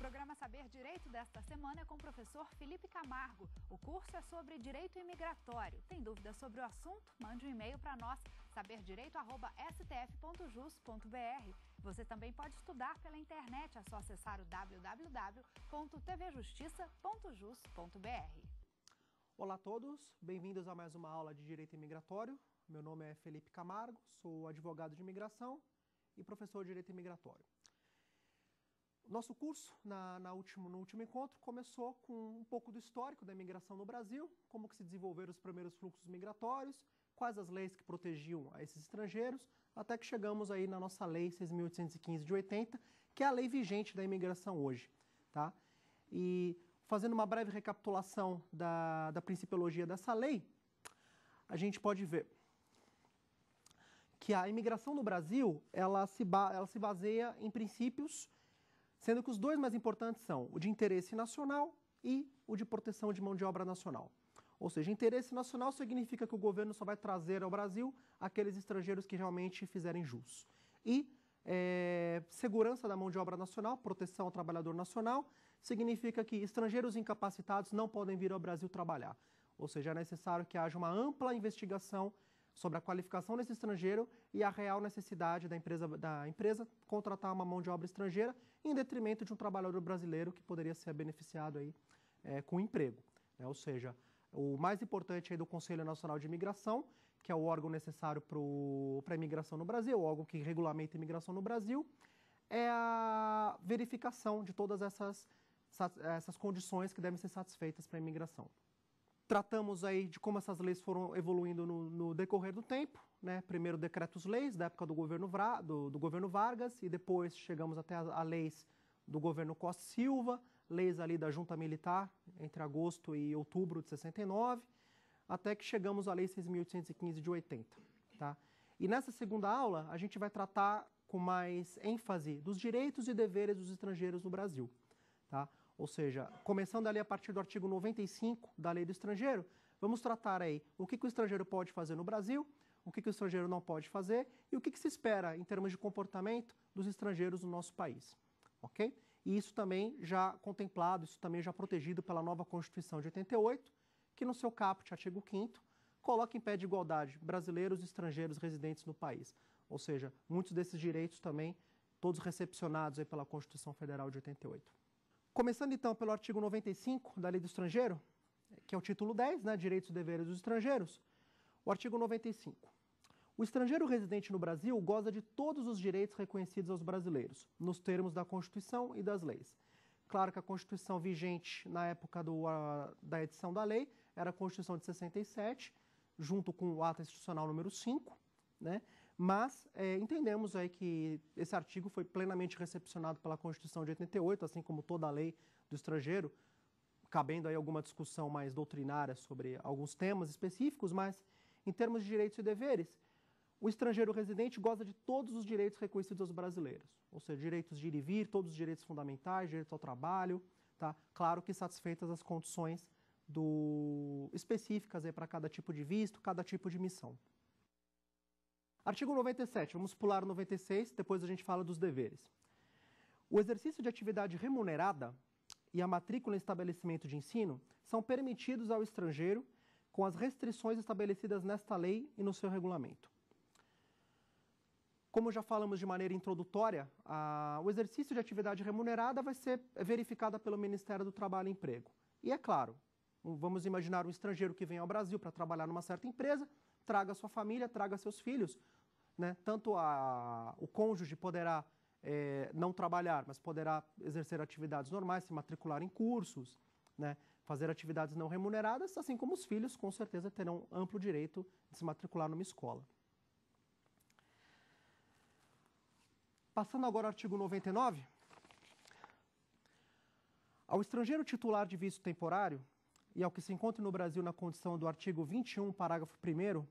programa Saber Direito desta semana é com o professor Felipe Camargo. O curso é sobre direito imigratório. Tem dúvidas sobre o assunto? Mande um e-mail para nós, saberdireito.stf.jus.br. Você também pode estudar pela internet, é só acessar o www.tvjustiça.jus.br. Olá a todos, bem-vindos a mais uma aula de Direito Imigratório. Meu nome é Felipe Camargo, sou advogado de imigração e professor de Direito Imigratório. Nosso curso, na, na último, no último encontro, começou com um pouco do histórico da imigração no Brasil, como que se desenvolveram os primeiros fluxos migratórios, quais as leis que protegiam a esses estrangeiros, até que chegamos aí na nossa lei 6.815 de 80, que é a lei vigente da imigração hoje. Tá? E fazendo uma breve recapitulação da, da principiologia dessa lei, a gente pode ver que a imigração no Brasil ela se, ela se baseia em princípios sendo que os dois mais importantes são o de interesse nacional e o de proteção de mão de obra nacional. Ou seja, interesse nacional significa que o governo só vai trazer ao Brasil aqueles estrangeiros que realmente fizerem jus. E é, segurança da mão de obra nacional, proteção ao trabalhador nacional, significa que estrangeiros incapacitados não podem vir ao Brasil trabalhar. Ou seja, é necessário que haja uma ampla investigação sobre a qualificação desse estrangeiro e a real necessidade da empresa, da empresa contratar uma mão de obra estrangeira em detrimento de um trabalhador brasileiro que poderia ser beneficiado aí, é, com emprego. Né? Ou seja, o mais importante aí do Conselho Nacional de Imigração, que é o órgão necessário para a imigração no Brasil, o órgão que regulamenta a imigração no Brasil, é a verificação de todas essas, essas condições que devem ser satisfeitas para a imigração. Tratamos aí de como essas leis foram evoluindo no, no decorrer do tempo, né? Primeiro decretos-leis da época do governo, Vra, do, do governo Vargas e depois chegamos até a, a leis do governo Costa Silva, leis ali da junta militar entre agosto e outubro de 69, até que chegamos à lei 6.815 de 80, tá? E nessa segunda aula a gente vai tratar com mais ênfase dos direitos e deveres dos estrangeiros no Brasil, tá? Ou seja, começando ali a partir do artigo 95 da Lei do Estrangeiro, vamos tratar aí o que, que o estrangeiro pode fazer no Brasil, o que, que o estrangeiro não pode fazer e o que, que se espera em termos de comportamento dos estrangeiros no nosso país. Ok? E isso também já contemplado, isso também já protegido pela nova Constituição de 88, que no seu caput, artigo 5 coloca em pé de igualdade brasileiros e estrangeiros residentes no país. Ou seja, muitos desses direitos também, todos recepcionados aí pela Constituição Federal de 88. Começando então pelo artigo 95 da Lei do Estrangeiro, que é o título 10, né, Direitos e Deveres dos Estrangeiros, o artigo 95. O estrangeiro residente no Brasil goza de todos os direitos reconhecidos aos brasileiros, nos termos da Constituição e das leis. Claro que a Constituição vigente na época do, a, da edição da lei era a Constituição de 67, junto com o Ato Institucional número 5, né? Mas é, entendemos aí que esse artigo foi plenamente recepcionado pela Constituição de 88, assim como toda a lei do estrangeiro, cabendo aí alguma discussão mais doutrinária sobre alguns temas específicos, mas em termos de direitos e deveres, o estrangeiro residente goza de todos os direitos reconhecidos aos brasileiros, ou seja, direitos de ir e vir, todos os direitos fundamentais, direito ao trabalho, tá? Claro que satisfeitas as condições do específicas para cada tipo de visto, cada tipo de missão. Artigo 97, vamos pular 96, depois a gente fala dos deveres. O exercício de atividade remunerada e a matrícula em estabelecimento de ensino são permitidos ao estrangeiro com as restrições estabelecidas nesta lei e no seu regulamento. Como já falamos de maneira introdutória, a... o exercício de atividade remunerada vai ser verificada pelo Ministério do Trabalho e Emprego. E é claro, vamos imaginar um estrangeiro que vem ao Brasil para trabalhar numa certa empresa, traga sua família, traga seus filhos. Né? Tanto a, o cônjuge poderá é, não trabalhar, mas poderá exercer atividades normais, se matricular em cursos, né? fazer atividades não remuneradas, assim como os filhos, com certeza, terão amplo direito de se matricular numa escola. Passando agora ao artigo 99. Ao estrangeiro titular de visto temporário e ao que se encontre no Brasil na condição do artigo 21, parágrafo 1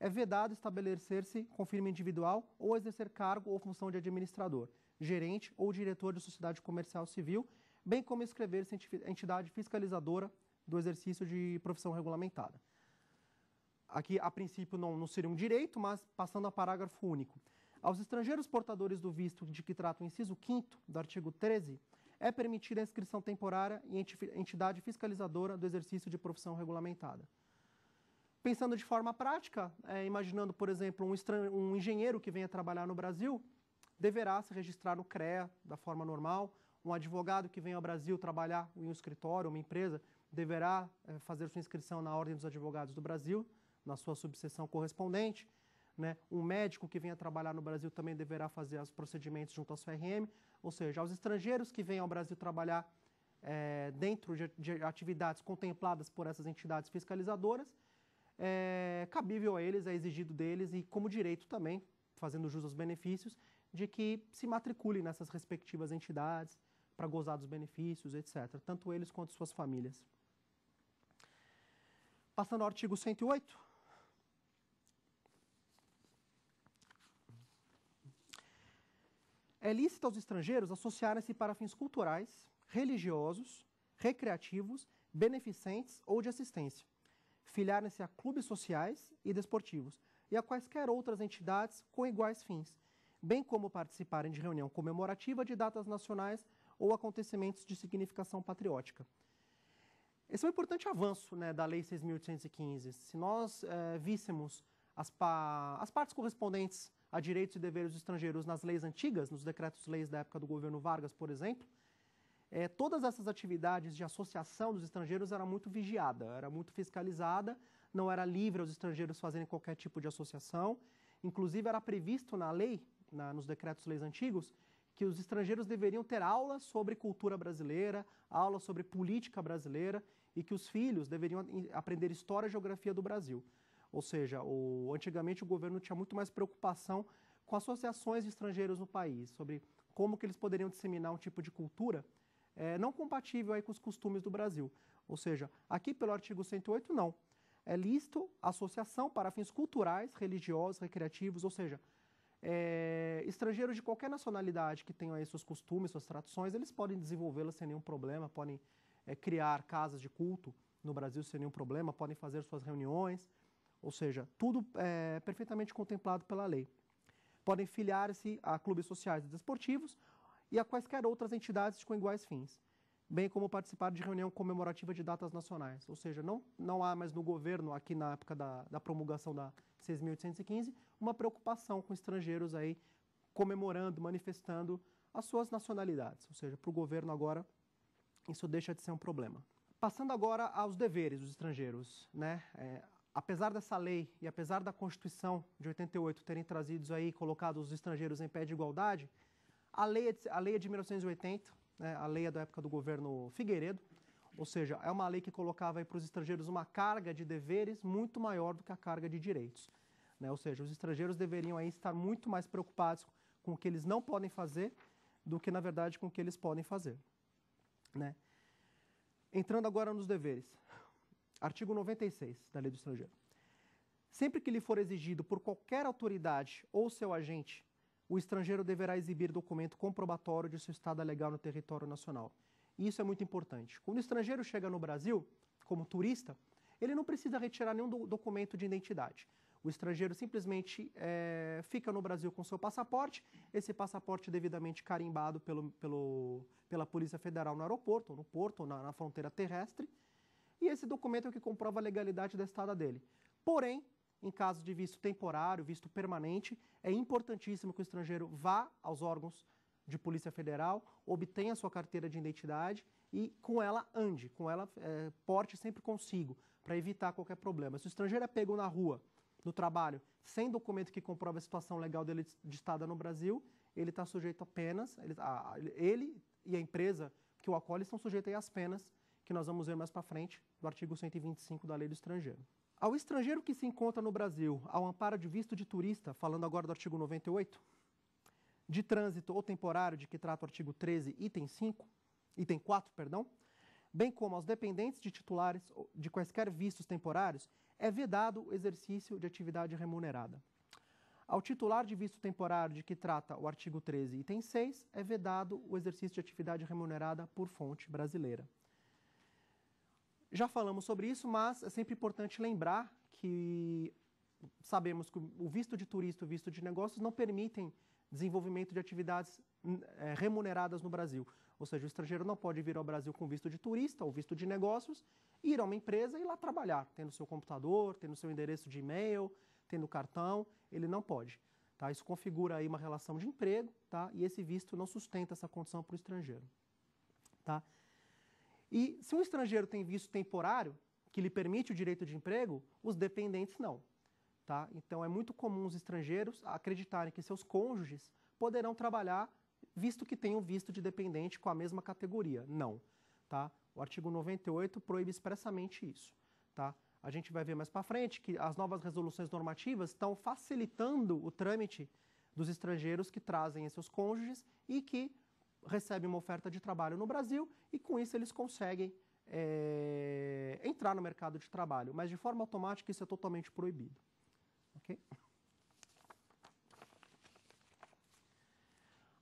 é vedado estabelecer-se com firma individual ou exercer cargo ou função de administrador, gerente ou diretor de sociedade comercial civil, bem como inscrever-se em entidade fiscalizadora do exercício de profissão regulamentada. Aqui, a princípio, não, não seria um direito, mas passando a parágrafo único. Aos estrangeiros portadores do visto de que trata o inciso 5 do artigo 13, é permitida a inscrição temporária em entidade fiscalizadora do exercício de profissão regulamentada. Pensando de forma prática, é, imaginando, por exemplo, um, um engenheiro que venha trabalhar no Brasil, deverá se registrar no CREA da forma normal. Um advogado que venha ao Brasil trabalhar em um escritório, uma empresa, deverá é, fazer sua inscrição na Ordem dos Advogados do Brasil, na sua subseção correspondente. Né? Um médico que venha trabalhar no Brasil também deverá fazer os procedimentos junto à CRM. ou seja, aos estrangeiros que venham ao Brasil trabalhar é, dentro de, de atividades contempladas por essas entidades fiscalizadoras, é cabível a eles, é exigido deles e como direito também, fazendo jus aos benefícios, de que se matriculem nessas respectivas entidades para gozar dos benefícios, etc. Tanto eles quanto suas famílias. Passando ao artigo 108. É lícito aos estrangeiros associarem-se para fins culturais, religiosos, recreativos, beneficentes ou de assistência, filiarem-se a clubes sociais e desportivos e a quaisquer outras entidades com iguais fins, bem como participarem de reunião comemorativa de datas nacionais ou acontecimentos de significação patriótica. Esse é um importante avanço né, da Lei 6.815. Se nós é, víssemos as, pa... as partes correspondentes a direitos e deveres estrangeiros nas leis antigas, nos decretos-leis da época do governo Vargas, por exemplo, é, todas essas atividades de associação dos estrangeiros era muito vigiada, era muito fiscalizada, não era livre aos estrangeiros fazerem qualquer tipo de associação. Inclusive, era previsto na lei, na, nos decretos-leis antigos, que os estrangeiros deveriam ter aulas sobre cultura brasileira, aulas sobre política brasileira e que os filhos deveriam aprender história e geografia do Brasil. Ou seja, o, antigamente o governo tinha muito mais preocupação com associações de estrangeiros no país, sobre como que eles poderiam disseminar um tipo de cultura é, não compatível aí com os costumes do Brasil. Ou seja, aqui pelo artigo 108, não. É lícito associação para fins culturais, religiosos, recreativos, ou seja, é, estrangeiros de qualquer nacionalidade que tenham aí seus costumes, suas tradições, eles podem desenvolvê-las sem nenhum problema, podem é, criar casas de culto no Brasil sem nenhum problema, podem fazer suas reuniões, ou seja, tudo é, perfeitamente contemplado pela lei. Podem filiar-se a clubes sociais e desportivos e a quaisquer outras entidades com iguais fins, bem como participar de reunião comemorativa de datas nacionais. Ou seja, não, não há mais no governo, aqui na época da, da promulgação da 6.815, uma preocupação com estrangeiros aí comemorando, manifestando as suas nacionalidades. Ou seja, para o governo agora, isso deixa de ser um problema. Passando agora aos deveres dos estrangeiros, né? É, apesar dessa lei e apesar da Constituição de 88 terem trazido aí, colocado os estrangeiros em pé de igualdade, a lei, a lei é de 1980, né, a lei é da época do governo Figueiredo, ou seja, é uma lei que colocava para os estrangeiros uma carga de deveres muito maior do que a carga de direitos. Né? Ou seja, os estrangeiros deveriam aí estar muito mais preocupados com o que eles não podem fazer do que, na verdade, com o que eles podem fazer. Né? Entrando agora nos deveres. Artigo 96 da Lei do Estrangeiro. Sempre que lhe for exigido por qualquer autoridade ou seu agente o estrangeiro deverá exibir documento comprobatório de seu estado legal no território nacional. E isso é muito importante. Quando o estrangeiro chega no Brasil, como turista, ele não precisa retirar nenhum do documento de identidade. O estrangeiro simplesmente é, fica no Brasil com seu passaporte, esse passaporte devidamente carimbado pelo, pelo, pela Polícia Federal no aeroporto, no porto, na, na fronteira terrestre, e esse documento é o que comprova a legalidade da estada dele. Porém, em caso de visto temporário, visto permanente, é importantíssimo que o estrangeiro vá aos órgãos de Polícia Federal, obtenha sua carteira de identidade e com ela ande, com ela é, porte sempre consigo, para evitar qualquer problema. Se o estrangeiro é pego na rua, no trabalho, sem documento que comprova a situação legal dele de estada no Brasil, ele está sujeito apenas, ele, a, ele e a empresa que o acolhe estão sujeitos às penas que nós vamos ver mais para frente do artigo 125 da Lei do Estrangeiro. Ao estrangeiro que se encontra no Brasil, ao amparo de visto de turista, falando agora do artigo 98, de trânsito ou temporário, de que trata o artigo 13, item 5, item 4, perdão, bem como aos dependentes de titulares de quaisquer vistos temporários, é vedado o exercício de atividade remunerada. Ao titular de visto temporário de que trata o artigo 13, item 6, é vedado o exercício de atividade remunerada por fonte brasileira. Já falamos sobre isso, mas é sempre importante lembrar que sabemos que o visto de turista e o visto de negócios não permitem desenvolvimento de atividades é, remuneradas no Brasil. Ou seja, o estrangeiro não pode vir ao Brasil com visto de turista ou visto de negócios, ir a uma empresa e ir lá trabalhar, tendo seu computador, tendo seu endereço de e-mail, tendo cartão, ele não pode. Tá? Isso configura aí uma relação de emprego, tá? E esse visto não sustenta essa condição para o estrangeiro, tá? E se um estrangeiro tem visto temporário, que lhe permite o direito de emprego, os dependentes não. Tá? Então é muito comum os estrangeiros acreditarem que seus cônjuges poderão trabalhar visto que tenham visto de dependente com a mesma categoria. Não. Tá? O artigo 98 proíbe expressamente isso. Tá? A gente vai ver mais para frente que as novas resoluções normativas estão facilitando o trâmite dos estrangeiros que trazem seus cônjuges e que recebe uma oferta de trabalho no Brasil e com isso eles conseguem é, entrar no mercado de trabalho, mas de forma automática isso é totalmente proibido. Okay?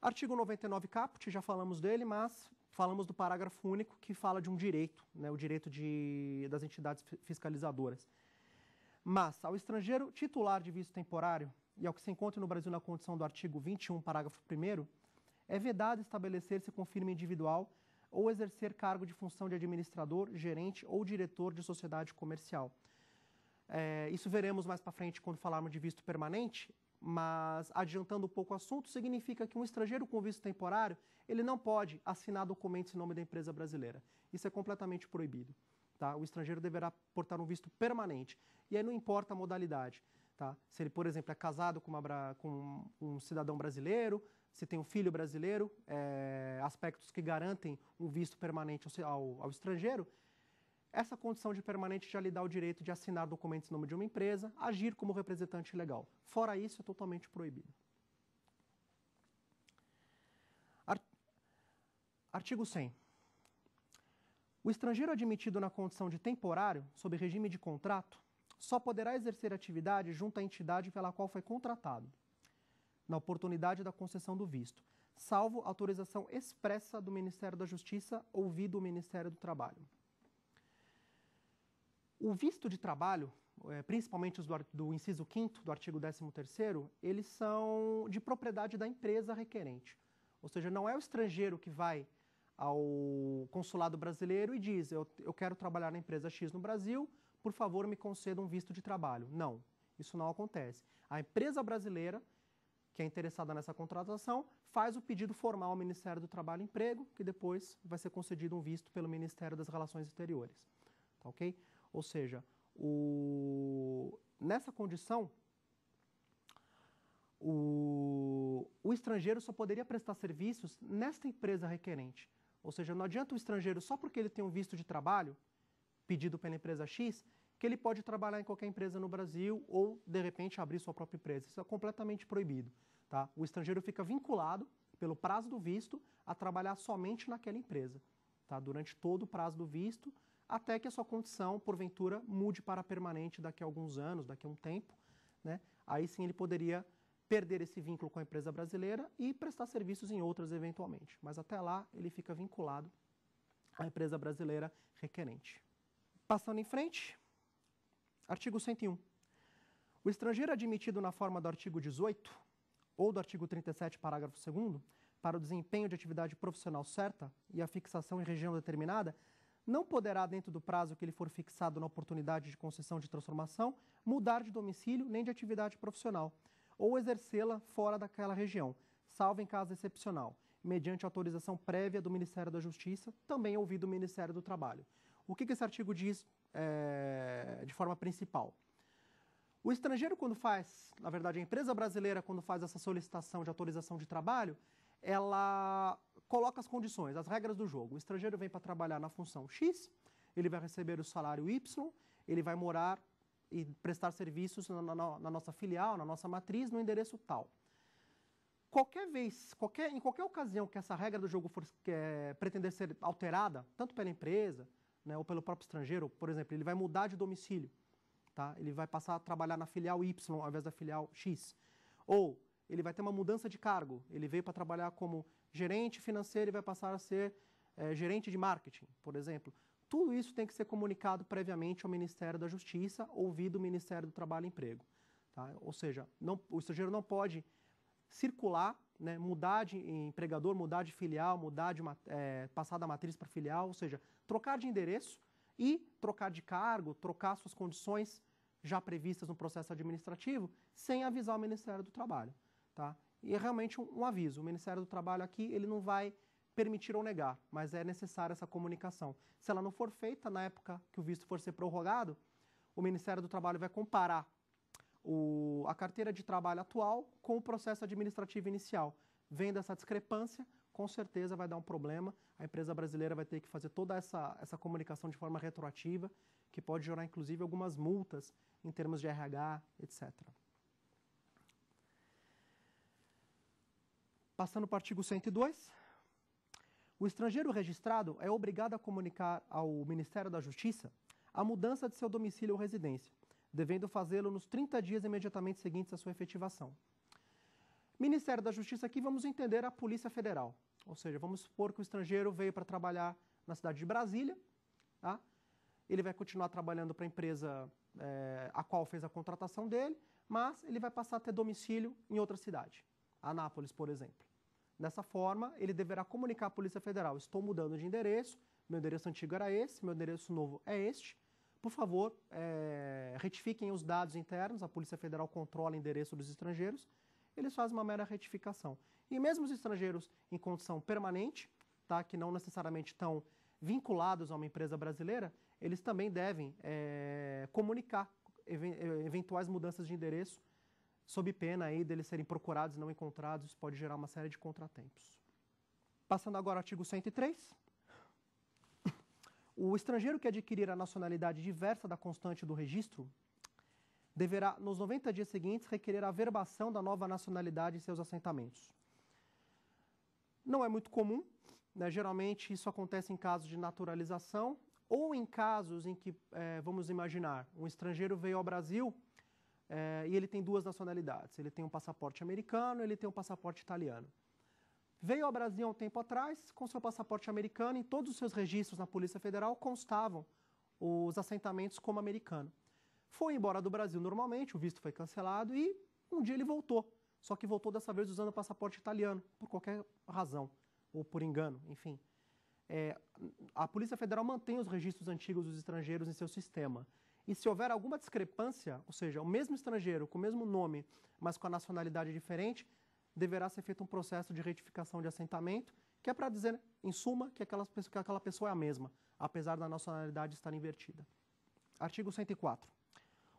Artigo 99 caput, já falamos dele, mas falamos do parágrafo único que fala de um direito, né, o direito de, das entidades fiscalizadoras. Mas ao estrangeiro titular de visto temporário e ao que se encontra no Brasil na condição do artigo 21, parágrafo 1 é vedado estabelecer-se com firma individual ou exercer cargo de função de administrador, gerente ou diretor de sociedade comercial. É, isso veremos mais para frente quando falarmos de visto permanente, mas adiantando um pouco o assunto, significa que um estrangeiro com visto temporário, ele não pode assinar documentos em nome da empresa brasileira. Isso é completamente proibido. Tá? O estrangeiro deverá portar um visto permanente. E aí não importa a modalidade. Tá? Se ele, por exemplo, é casado com, uma, com um cidadão brasileiro, se tem um filho brasileiro, é, aspectos que garantem um visto permanente ao, ao estrangeiro, essa condição de permanente já lhe dá o direito de assinar documentos em nome de uma empresa, agir como representante legal. Fora isso, é totalmente proibido. Artigo 100. O estrangeiro admitido na condição de temporário, sob regime de contrato, só poderá exercer atividade junto à entidade pela qual foi contratado na oportunidade da concessão do visto, salvo autorização expressa do Ministério da Justiça, ouvido o Ministério do Trabalho. O visto de trabalho, eh, principalmente os do, do inciso 5 do artigo 13 eles são de propriedade da empresa requerente. Ou seja, não é o estrangeiro que vai ao consulado brasileiro e diz: eu, eu quero trabalhar na empresa X no Brasil, por favor me conceda um visto de trabalho. Não, isso não acontece. A empresa brasileira que é interessada nessa contratação, faz o pedido formal ao Ministério do Trabalho e Emprego, que depois vai ser concedido um visto pelo Ministério das Relações Exteriores. Tá ok? Ou seja, o... nessa condição, o... o estrangeiro só poderia prestar serviços nesta empresa requerente. Ou seja, não adianta o estrangeiro, só porque ele tem um visto de trabalho pedido pela empresa X, que ele pode trabalhar em qualquer empresa no Brasil ou, de repente, abrir sua própria empresa. Isso é completamente proibido. Tá? O estrangeiro fica vinculado, pelo prazo do visto, a trabalhar somente naquela empresa, tá? durante todo o prazo do visto, até que a sua condição, porventura, mude para permanente daqui a alguns anos, daqui a um tempo. Né? Aí sim ele poderia perder esse vínculo com a empresa brasileira e prestar serviços em outras eventualmente. Mas até lá ele fica vinculado à empresa brasileira requerente. Passando em frente, Artigo 101. O estrangeiro é admitido na forma do artigo 18 ou do artigo 37, parágrafo 2 para o desempenho de atividade profissional certa e a fixação em região determinada, não poderá, dentro do prazo que lhe for fixado na oportunidade de concessão de transformação, mudar de domicílio nem de atividade profissional, ou exercê-la fora daquela região, salvo em caso excepcional, mediante autorização prévia do Ministério da Justiça, também ouvido o Ministério do Trabalho. O que, que esse artigo diz é, de forma principal. O estrangeiro, quando faz, na verdade, a empresa brasileira, quando faz essa solicitação de autorização de trabalho, ela coloca as condições, as regras do jogo. O estrangeiro vem para trabalhar na função X, ele vai receber o salário Y, ele vai morar e prestar serviços na, na, na nossa filial, na nossa matriz, no endereço tal. Qualquer vez, qualquer, em qualquer ocasião que essa regra do jogo for é, pretender ser alterada, tanto pela empresa né, ou pelo próprio estrangeiro, por exemplo, ele vai mudar de domicílio, tá? ele vai passar a trabalhar na filial Y ao invés da filial X. Ou ele vai ter uma mudança de cargo, ele veio para trabalhar como gerente financeiro e vai passar a ser é, gerente de marketing, por exemplo. Tudo isso tem que ser comunicado previamente ao Ministério da Justiça, ouvido o Ministério do Trabalho e Emprego. Tá? Ou seja, não, o estrangeiro não pode circular, né, mudar de empregador, mudar de filial, mudar de, é, passar da matriz para filial, ou seja, trocar de endereço e trocar de cargo, trocar suas condições já previstas no processo administrativo, sem avisar o Ministério do Trabalho. Tá? E é realmente um, um aviso. O Ministério do Trabalho aqui ele não vai permitir ou negar, mas é necessária essa comunicação. Se ela não for feita na época que o visto for ser prorrogado, o Ministério do Trabalho vai comparar o, a carteira de trabalho atual com o processo administrativo inicial. Vendo essa discrepância, com certeza vai dar um problema. A empresa brasileira vai ter que fazer toda essa, essa comunicação de forma retroativa, que pode gerar inclusive algumas multas em termos de RH, etc. Passando para o artigo 102. O estrangeiro registrado é obrigado a comunicar ao Ministério da Justiça a mudança de seu domicílio ou residência, devendo fazê-lo nos 30 dias imediatamente seguintes à sua efetivação. Ministério da Justiça, aqui vamos entender a Polícia Federal. Ou seja, vamos supor que o estrangeiro veio para trabalhar na cidade de Brasília, tá? ele vai continuar trabalhando para a empresa é, a qual fez a contratação dele, mas ele vai passar a ter domicílio em outra cidade, Anápolis, por exemplo. Dessa forma, ele deverá comunicar à Polícia Federal: estou mudando de endereço, meu endereço antigo era esse, meu endereço novo é este. Por favor, é, retifiquem os dados internos, a Polícia Federal controla o endereço dos estrangeiros, eles fazem uma mera retificação. E mesmo os estrangeiros em condição permanente, tá, que não necessariamente estão vinculados a uma empresa brasileira, eles também devem é, comunicar eventuais mudanças de endereço, sob pena aí deles serem procurados e não encontrados, isso pode gerar uma série de contratempos. Passando agora ao artigo 103. O estrangeiro que adquirir a nacionalidade diversa da constante do registro deverá, nos 90 dias seguintes, requerer a verbação da nova nacionalidade em seus assentamentos. Não é muito comum, né? geralmente isso acontece em casos de naturalização ou em casos em que, é, vamos imaginar, um estrangeiro veio ao Brasil é, e ele tem duas nacionalidades. Ele tem um passaporte americano, ele tem um passaporte italiano. Veio ao Brasil há um tempo atrás com seu passaporte americano e todos os seus registros na Polícia Federal constavam os assentamentos como americano. Foi embora do Brasil normalmente, o visto foi cancelado e um dia ele voltou só que voltou dessa vez usando o passaporte italiano, por qualquer razão, ou por engano, enfim. É, a Polícia Federal mantém os registros antigos dos estrangeiros em seu sistema. E se houver alguma discrepância, ou seja, o mesmo estrangeiro com o mesmo nome, mas com a nacionalidade diferente, deverá ser feito um processo de retificação de assentamento, que é para dizer, em suma, que aquela, que aquela pessoa é a mesma, apesar da nacionalidade estar invertida. Artigo 104.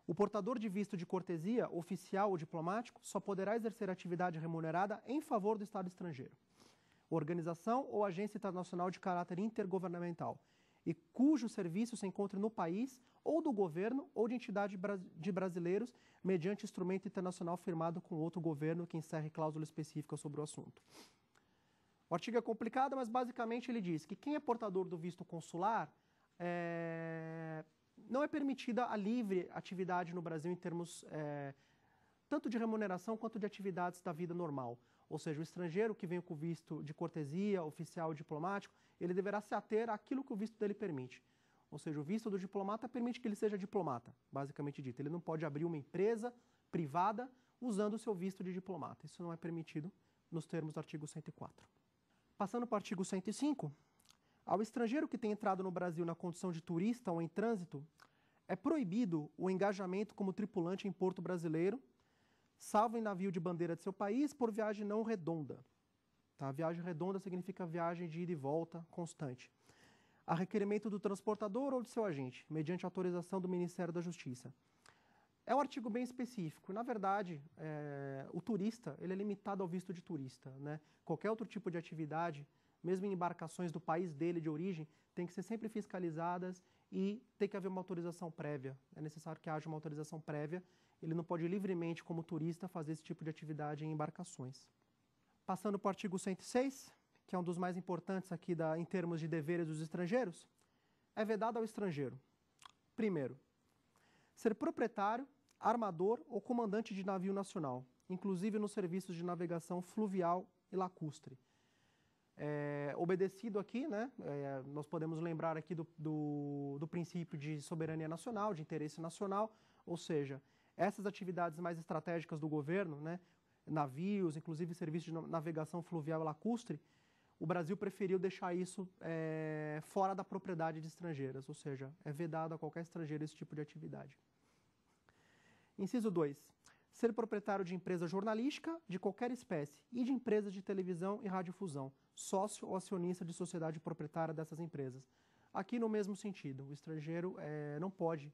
O portador de visto de cortesia, oficial ou diplomático, só poderá exercer atividade remunerada em favor do Estado estrangeiro, organização ou agência internacional de caráter intergovernamental e cujo serviço se encontre no país ou do governo ou de entidade de brasileiros mediante instrumento internacional firmado com outro governo que encerre cláusula específica sobre o assunto. O artigo é complicado, mas basicamente ele diz que quem é portador do visto consular é, não é permitida a livre atividade no Brasil em termos é, tanto de remuneração quanto de atividades da vida normal. Ou seja, o estrangeiro que vem com visto de cortesia, oficial diplomático, ele deverá se ater àquilo que o visto dele permite. Ou seja, o visto do diplomata permite que ele seja diplomata, basicamente dito. Ele não pode abrir uma empresa privada usando o seu visto de diplomata. Isso não é permitido nos termos do artigo 104. Passando para o artigo 105, ao estrangeiro que tem entrado no Brasil na condição de turista ou em trânsito, é proibido o engajamento como tripulante em porto brasileiro, salvo em navio de bandeira de seu país, por viagem não redonda. Tá? Viagem redonda significa viagem de ida e volta constante. A requerimento do transportador ou de seu agente, mediante autorização do Ministério da Justiça. É um artigo bem específico. Na verdade, é, o turista ele é limitado ao visto de turista. Né? Qualquer outro tipo de atividade mesmo em embarcações do país dele de origem, tem que ser sempre fiscalizadas e tem que haver uma autorização prévia. É necessário que haja uma autorização prévia. Ele não pode livremente, como turista, fazer esse tipo de atividade em embarcações. Passando para o artigo 106, que é um dos mais importantes aqui da, em termos de deveres dos estrangeiros, é vedado ao estrangeiro. Primeiro, ser proprietário, armador ou comandante de navio nacional, inclusive nos serviços de navegação fluvial e lacustre, é, obedecido aqui, né? É, nós podemos lembrar aqui do, do, do, princípio de soberania nacional, de interesse nacional, ou seja, essas atividades mais estratégicas do governo, né? navios, inclusive serviços de navegação fluvial lacustre, o Brasil preferiu deixar isso é, fora da propriedade de estrangeiras, ou seja, é vedado a qualquer estrangeiro esse tipo de atividade. Inciso 2 ser proprietário de empresa jornalística de qualquer espécie e de empresas de televisão e radiodifusão, sócio ou acionista de sociedade proprietária dessas empresas. Aqui no mesmo sentido, o estrangeiro é, não pode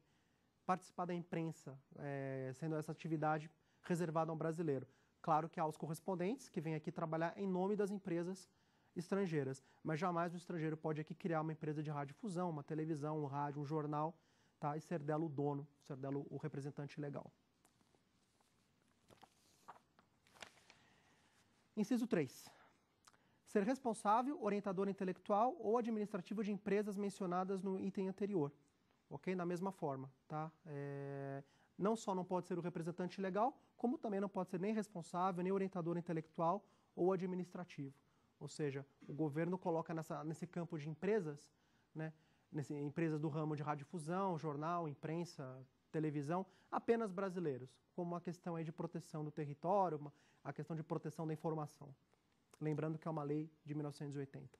participar da imprensa, é, sendo essa atividade reservada ao brasileiro. Claro que há os correspondentes que vêm aqui trabalhar em nome das empresas estrangeiras, mas jamais o estrangeiro pode aqui criar uma empresa de radiodifusão, uma televisão, um rádio, um jornal, tá? e ser dela o dono, ser dela o representante legal. Inciso 3. Ser responsável, orientador intelectual ou administrativo de empresas mencionadas no item anterior. Ok? Da mesma forma, tá? É... Não só não pode ser o representante legal, como também não pode ser nem responsável, nem orientador intelectual ou administrativo. Ou seja, o governo coloca nessa, nesse campo de empresas, né? Nesse, empresas do ramo de radiodifusão, jornal, imprensa, televisão, apenas brasileiros, como uma questão aí de proteção do território, uma a questão de proteção da informação. Lembrando que é uma lei de 1980.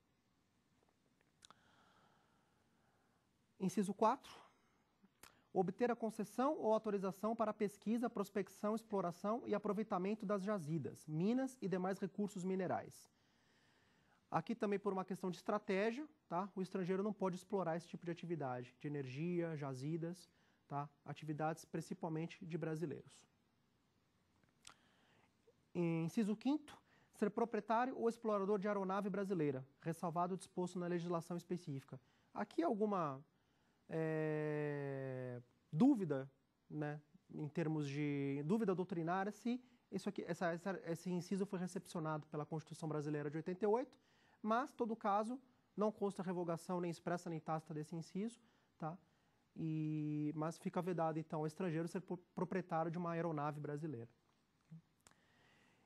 Inciso 4. Obter a concessão ou autorização para pesquisa, prospecção, exploração e aproveitamento das jazidas, minas e demais recursos minerais. Aqui também por uma questão de estratégia, tá? O estrangeiro não pode explorar esse tipo de atividade, de energia, jazidas, tá? Atividades principalmente de brasileiros. Inciso 5 ser proprietário ou explorador de aeronave brasileira, ressalvado o disposto na legislação específica. Aqui alguma é, dúvida, né, em termos de dúvida doutrinária, se isso aqui, essa, essa, esse inciso foi recepcionado pela Constituição Brasileira de 88, mas, todo caso, não consta revogação nem expressa nem tácita desse inciso, tá? E, mas fica vedado, então, o estrangeiro ser proprietário de uma aeronave brasileira.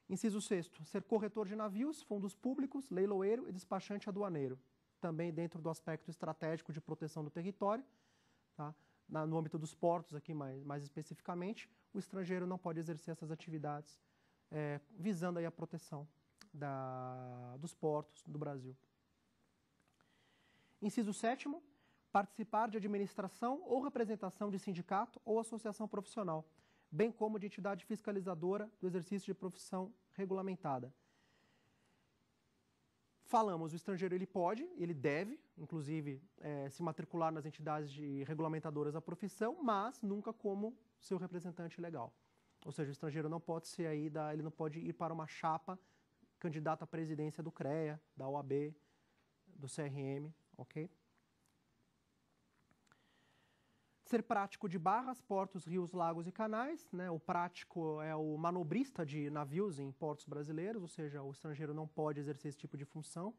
Inciso 6. Ser corretor de navios, fundos públicos, leiloeiro e despachante aduaneiro. Também dentro do aspecto estratégico de proteção do território, tá? Na, no âmbito dos portos, aqui mais, mais especificamente, o estrangeiro não pode exercer essas atividades, é, visando aí a proteção da, dos portos do Brasil. Inciso 7. Participar de administração ou representação de sindicato ou associação profissional bem como de entidade fiscalizadora do exercício de profissão regulamentada. Falamos, o estrangeiro ele pode, ele deve, inclusive, é, se matricular nas entidades de regulamentadoras da profissão, mas nunca como seu representante legal. Ou seja, o estrangeiro não pode ser aí, da, ele não pode ir para uma chapa candidato à presidência do CREA, da OAB, do CRM, ok? Ser prático de barras, portos, rios, lagos e canais. Né? O prático é o manobrista de navios em portos brasileiros, ou seja, o estrangeiro não pode exercer esse tipo de função.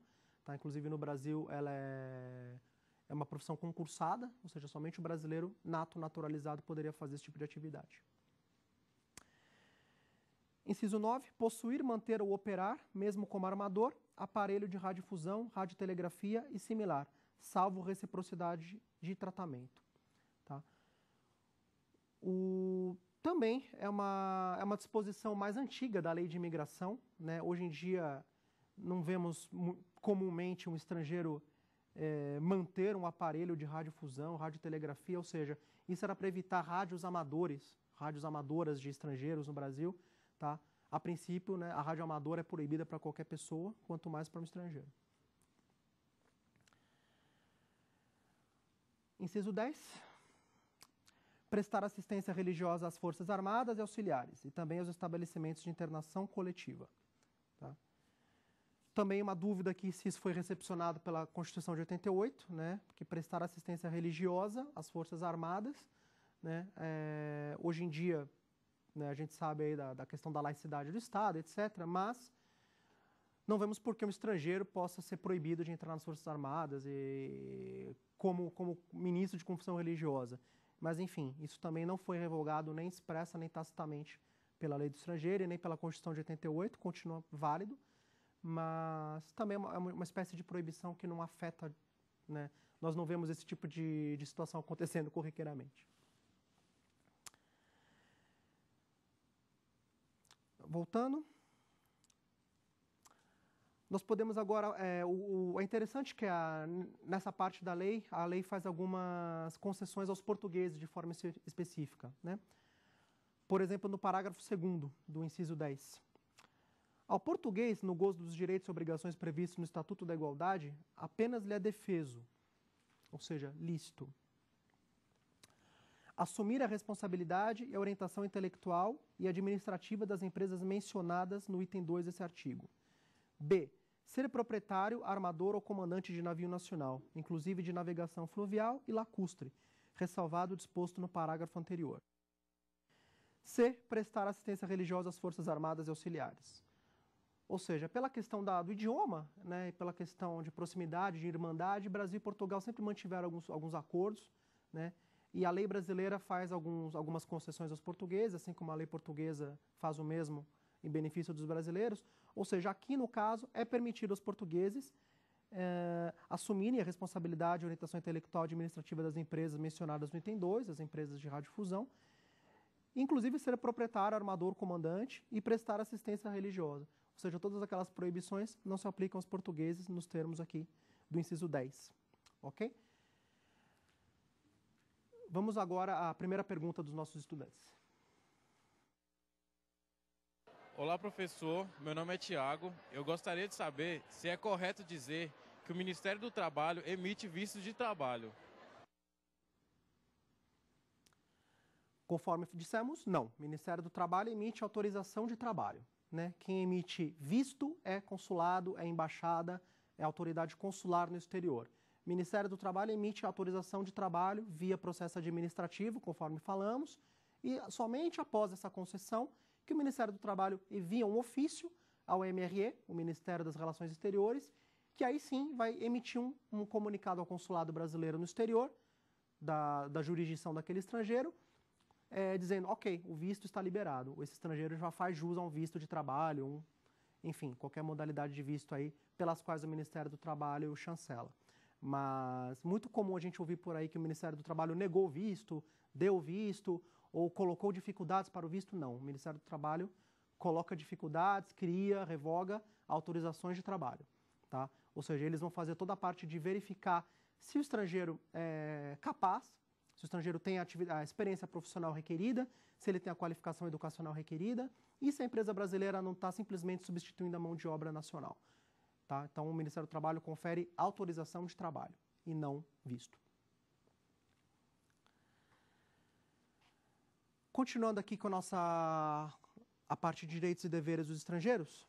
Tá? Inclusive no Brasil ela é... é uma profissão concursada, ou seja, somente o brasileiro nato naturalizado poderia fazer esse tipo de atividade. Inciso 9. Possuir, manter ou operar, mesmo como armador, aparelho de radiodifusão, radiotelegrafia e similar, salvo reciprocidade de tratamento. O, também é uma, é uma disposição mais antiga da lei de imigração. Né? Hoje em dia, não vemos comumente um estrangeiro é, manter um aparelho de radiofusão, radiotelegrafia, ou seja, isso era para evitar rádios amadores, rádios amadoras de estrangeiros no Brasil. Tá? A princípio, né, a rádio amadora é proibida para qualquer pessoa, quanto mais para um estrangeiro. Inciso 10 prestar assistência religiosa às Forças Armadas e auxiliares, e também aos estabelecimentos de internação coletiva. Tá? Também uma dúvida aqui se isso foi recepcionado pela Constituição de 88, né, que prestar assistência religiosa às Forças Armadas, né, é, hoje em dia né, a gente sabe aí da, da questão da laicidade do Estado, etc., mas não vemos por que um estrangeiro possa ser proibido de entrar nas Forças Armadas e como, como ministro de confissão religiosa. Mas, enfim, isso também não foi revogado nem expressa nem tacitamente pela lei do estrangeiro e nem pela Constituição de 88, continua válido, mas também é, é uma espécie de proibição que não afeta, né? nós não vemos esse tipo de, de situação acontecendo corriqueiramente. Voltando. Nós podemos agora, é, o, o, é interessante que a, nessa parte da lei, a lei faz algumas concessões aos portugueses de forma específica. Né? Por exemplo, no parágrafo 2 do inciso 10. Ao português, no gozo dos direitos e obrigações previstos no Estatuto da Igualdade, apenas lhe é defeso, ou seja, lícito, assumir a responsabilidade e a orientação intelectual e administrativa das empresas mencionadas no item 2 desse artigo. B ser proprietário, armador ou comandante de navio nacional, inclusive de navegação fluvial e lacustre, ressalvado o disposto no parágrafo anterior. C. Prestar assistência religiosa às Forças Armadas e Auxiliares. Ou seja, pela questão da, do idioma, né, pela questão de proximidade, de irmandade, Brasil e Portugal sempre mantiveram alguns, alguns acordos, né, e a lei brasileira faz alguns, algumas concessões aos portugueses, assim como a lei portuguesa faz o mesmo em benefício dos brasileiros, ou seja, aqui no caso é permitido aos portugueses é, assumirem a responsabilidade de orientação intelectual administrativa das empresas mencionadas no item 2, as empresas de radiodifusão, inclusive ser proprietário, armador, comandante e prestar assistência religiosa. Ou seja, todas aquelas proibições não se aplicam aos portugueses nos termos aqui do inciso 10. Ok? Vamos agora à primeira pergunta dos nossos estudantes. Olá, professor. Meu nome é Tiago. Eu gostaria de saber se é correto dizer que o Ministério do Trabalho emite vistos de trabalho. Conforme dissemos, não. O Ministério do Trabalho emite autorização de trabalho. Né? Quem emite visto é consulado, é embaixada, é autoridade consular no exterior. O Ministério do Trabalho emite autorização de trabalho via processo administrativo, conforme falamos, e somente após essa concessão que o Ministério do Trabalho envia um ofício ao MRE, o Ministério das Relações Exteriores, que aí sim vai emitir um, um comunicado ao consulado brasileiro no exterior, da, da jurisdição daquele estrangeiro, é, dizendo, ok, o visto está liberado, esse estrangeiro já faz jus a um visto de trabalho, um, enfim, qualquer modalidade de visto aí pelas quais o Ministério do Trabalho chancela. Mas muito comum a gente ouvir por aí que o Ministério do Trabalho negou o visto, deu o visto, ou colocou dificuldades para o visto, não. O Ministério do Trabalho coloca dificuldades, cria, revoga autorizações de trabalho. Tá? Ou seja, eles vão fazer toda a parte de verificar se o estrangeiro é capaz, se o estrangeiro tem a, a experiência profissional requerida, se ele tem a qualificação educacional requerida e se a empresa brasileira não está simplesmente substituindo a mão de obra nacional. Tá? Então, o Ministério do Trabalho confere autorização de trabalho e não visto. Continuando aqui com a nossa a parte de direitos e deveres dos estrangeiros.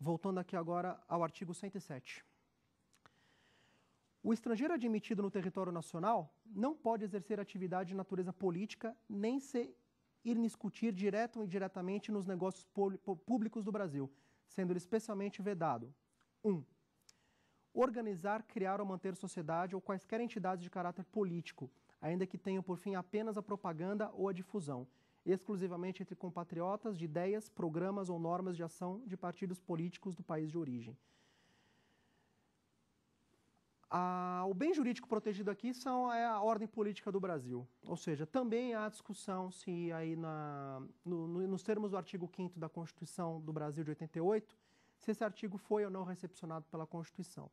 Voltando aqui agora ao artigo 107. O estrangeiro admitido no território nacional não pode exercer atividade de natureza política nem se ir discutir direta ou indiretamente nos negócios públicos do Brasil, sendo ele especialmente vedado: 1. Um, organizar, criar ou manter sociedade ou quaisquer entidades de caráter político, ainda que tenham por fim apenas a propaganda ou a difusão, exclusivamente entre compatriotas de ideias, programas ou normas de ação de partidos políticos do país de origem. Ah, o bem jurídico protegido aqui são, é a ordem política do Brasil. Ou seja, também há discussão se aí na, no, no, nos termos do artigo 5 da Constituição do Brasil de 88, se esse artigo foi ou não recepcionado pela Constituição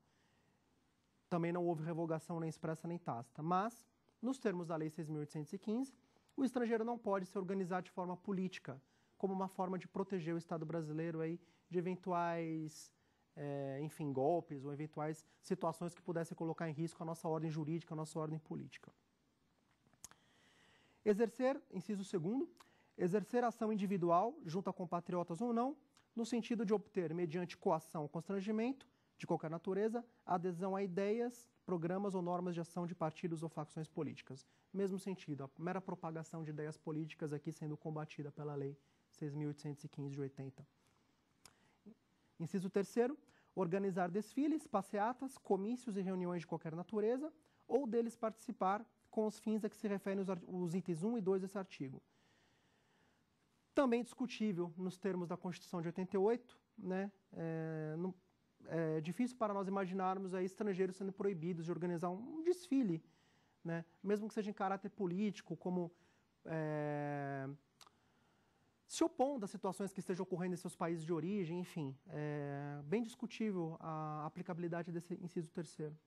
também não houve revogação nem expressa nem tácita. Mas, nos termos da Lei 6.815, o estrangeiro não pode se organizar de forma política, como uma forma de proteger o Estado brasileiro aí de eventuais, é, enfim, golpes ou eventuais situações que pudessem colocar em risco a nossa ordem jurídica, a nossa ordem política. Exercer, inciso segundo, exercer ação individual, junto a compatriotas ou não, no sentido de obter, mediante coação ou constrangimento, de qualquer natureza, adesão a ideias, programas ou normas de ação de partidos ou facções políticas. Mesmo sentido, a mera propagação de ideias políticas aqui sendo combatida pela Lei 6.815 de 80. Inciso terceiro, organizar desfiles, passeatas, comícios e reuniões de qualquer natureza, ou deles participar com os fins a que se referem os, os itens 1 e 2 desse artigo. Também discutível nos termos da Constituição de 88, né, é, eh, não, é difícil para nós imaginarmos aí estrangeiros sendo proibidos de organizar um desfile, né? mesmo que seja em caráter político, como é, se opondo a situações que estejam ocorrendo em seus países de origem, enfim, é bem discutível a aplicabilidade desse inciso terceiro.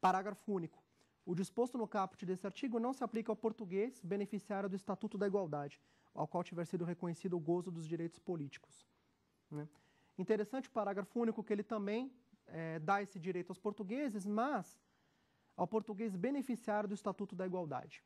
Parágrafo único. O disposto no caput desse artigo não se aplica ao português beneficiário do Estatuto da Igualdade, ao qual tiver sido reconhecido o gozo dos direitos políticos. Né? Interessante o parágrafo único que ele também é, dá esse direito aos portugueses, mas ao português beneficiário do Estatuto da Igualdade.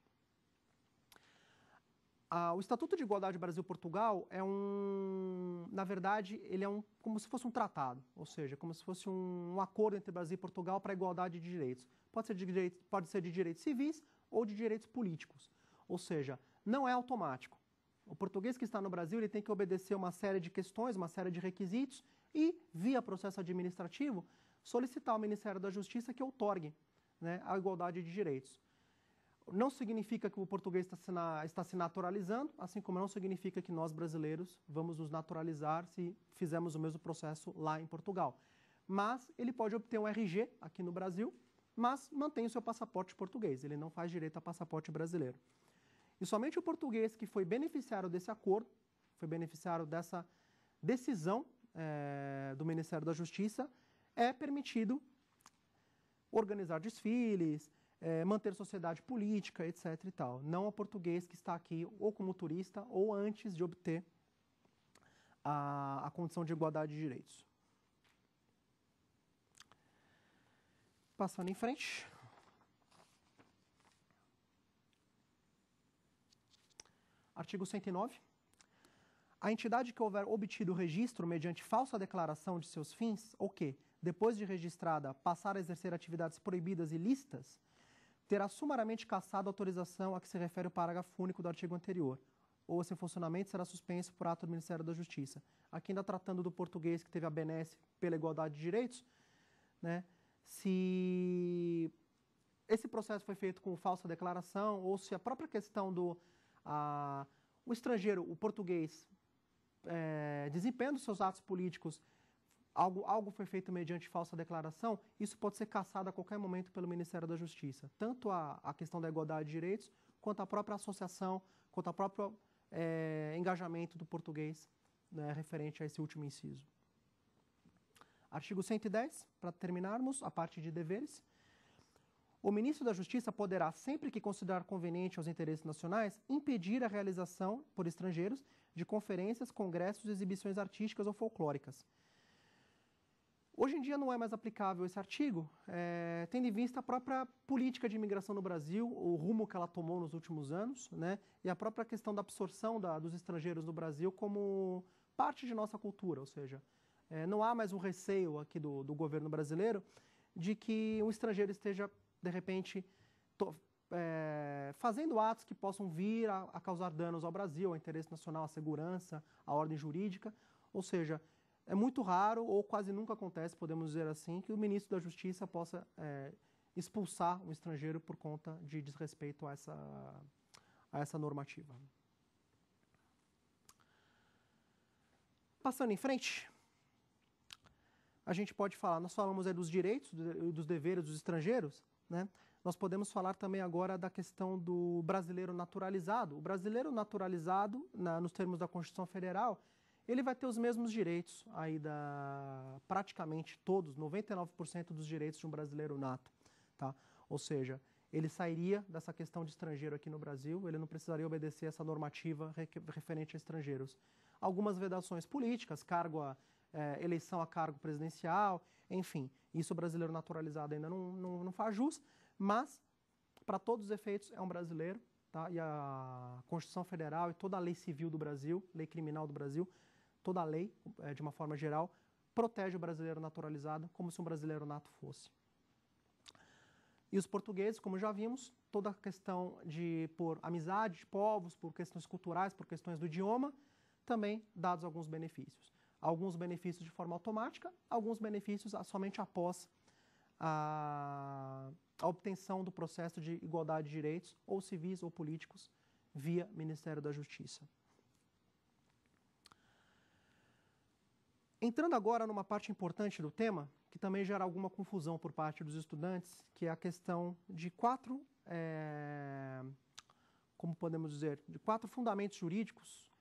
Ah, o Estatuto de Igualdade Brasil-Portugal é um, na verdade, ele é um, como se fosse um tratado, ou seja, como se fosse um, um acordo entre Brasil e Portugal para a igualdade de direitos. Pode ser de, direito, pode ser de direitos civis ou de direitos políticos. Ou seja, não é automático. O português que está no Brasil ele tem que obedecer uma série de questões, uma série de requisitos e, via processo administrativo, solicitar ao Ministério da Justiça que outorgue né, a igualdade de direitos. Não significa que o português está se, na, está se naturalizando, assim como não significa que nós brasileiros vamos nos naturalizar se fizermos o mesmo processo lá em Portugal. Mas ele pode obter um RG aqui no Brasil, mas mantém o seu passaporte português, ele não faz direito a passaporte brasileiro. E somente o português que foi beneficiário desse acordo, foi beneficiário dessa decisão é, do Ministério da Justiça, é permitido organizar desfiles, é, manter sociedade política, etc. e tal. Não o português que está aqui ou como turista ou antes de obter a, a condição de igualdade de direitos. Passando em frente. Artigo 109. A entidade que houver obtido registro mediante falsa declaração de seus fins, ou que, depois de registrada, passar a exercer atividades proibidas e lícitas, terá sumariamente cassado a autorização a que se refere o parágrafo único do artigo anterior, ou seu funcionamento será suspenso por ato do Ministério da Justiça. Aqui ainda tratando do português que teve a benesse pela igualdade de direitos, né? se esse processo foi feito com falsa declaração ou se a própria questão do a, o estrangeiro, o português, é, desempenhando seus atos políticos, algo, algo foi feito mediante falsa declaração, isso pode ser caçado a qualquer momento pelo Ministério da Justiça. Tanto a, a questão da igualdade de direitos, quanto a própria associação, quanto o próprio é, engajamento do português né, referente a esse último inciso. Artigo 110, para terminarmos, a parte de deveres. O ministro da Justiça poderá, sempre que considerar conveniente aos interesses nacionais, impedir a realização, por estrangeiros, de conferências, congressos e exibições artísticas ou folclóricas. Hoje em dia não é mais aplicável esse artigo, é, tendo em vista a própria política de imigração no Brasil, o rumo que ela tomou nos últimos anos, né, e a própria questão da absorção da, dos estrangeiros no Brasil como parte de nossa cultura, ou seja, é, não há mais um receio aqui do, do governo brasileiro de que um estrangeiro esteja de repente, to, é, fazendo atos que possam vir a, a, causar danos ao Brasil, ao interesse nacional, à segurança, à ordem jurídica. Ou seja, é muito raro ou quase nunca acontece, podemos dizer assim, que o ministro da Justiça possa é, expulsar um estrangeiro por conta de desrespeito a essa, a essa normativa. Passando em frente, a gente pode falar, nós falamos aí dos direitos e dos deveres dos estrangeiros, né? Nós podemos falar também agora da questão do brasileiro naturalizado. O brasileiro naturalizado, na, nos termos da Constituição Federal, ele vai ter os mesmos direitos aí da praticamente todos, 99% dos direitos de um brasileiro nato, tá? Ou seja, ele sairia dessa questão de estrangeiro aqui no Brasil, ele não precisaria obedecer essa normativa referente a estrangeiros. Algumas vedações políticas, cargo a, é, eleição a cargo presidencial, enfim, isso o brasileiro naturalizado ainda não, não, não faz jus, mas, para todos os efeitos, é um brasileiro. Tá? E a Constituição Federal e toda a lei civil do Brasil, lei criminal do Brasil, toda a lei, é, de uma forma geral, protege o brasileiro naturalizado como se um brasileiro nato fosse. E os portugueses, como já vimos, toda a questão de por amizade de povos, por questões culturais, por questões do idioma, também dados alguns benefícios alguns benefícios de forma automática, alguns benefícios somente após a, a obtenção do processo de igualdade de direitos, ou civis ou políticos, via Ministério da Justiça. Entrando agora numa parte importante do tema, que também gera alguma confusão por parte dos estudantes, que é a questão de quatro, é, como podemos dizer, de quatro fundamentos jurídicos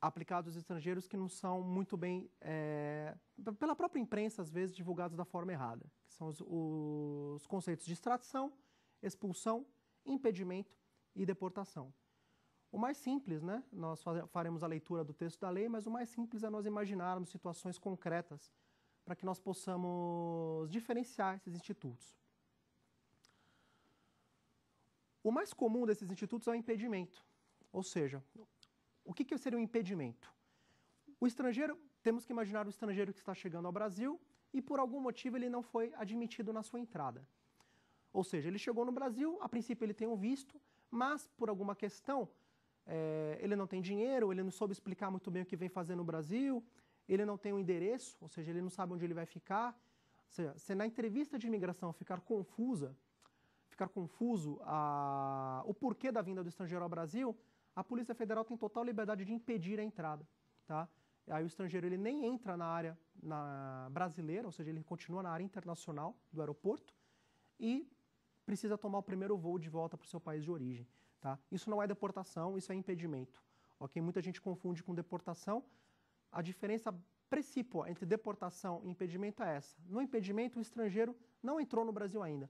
aplicados estrangeiros que não são muito bem, é, pela própria imprensa, às vezes, divulgados da forma errada, que são os, os conceitos de extradição, expulsão, impedimento e deportação. O mais simples, né? Nós faremos a leitura do texto da lei, mas o mais simples é nós imaginarmos situações concretas para que nós possamos diferenciar esses institutos. O mais comum desses institutos é o impedimento, ou seja, o que, que seria um impedimento? O estrangeiro, temos que imaginar o estrangeiro que está chegando ao Brasil e por algum motivo ele não foi admitido na sua entrada. Ou seja, ele chegou no Brasil, a princípio ele tem um visto, mas por alguma questão é, ele não tem dinheiro, ele não soube explicar muito bem o que vem fazer no Brasil, ele não tem o um endereço, ou seja, ele não sabe onde ele vai ficar. Ou seja, se na entrevista de imigração ficar confusa, ficar confuso a, o porquê da vinda do estrangeiro ao Brasil, a Polícia Federal tem total liberdade de impedir a entrada, tá? Aí o estrangeiro ele nem entra na área na brasileira, ou seja, ele continua na área internacional do aeroporto e precisa tomar o primeiro voo de volta para o seu país de origem, tá? Isso não é deportação, isso é impedimento, ok? Muita gente confunde com deportação. A diferença precípua entre deportação e impedimento é essa. No impedimento, o estrangeiro não entrou no Brasil ainda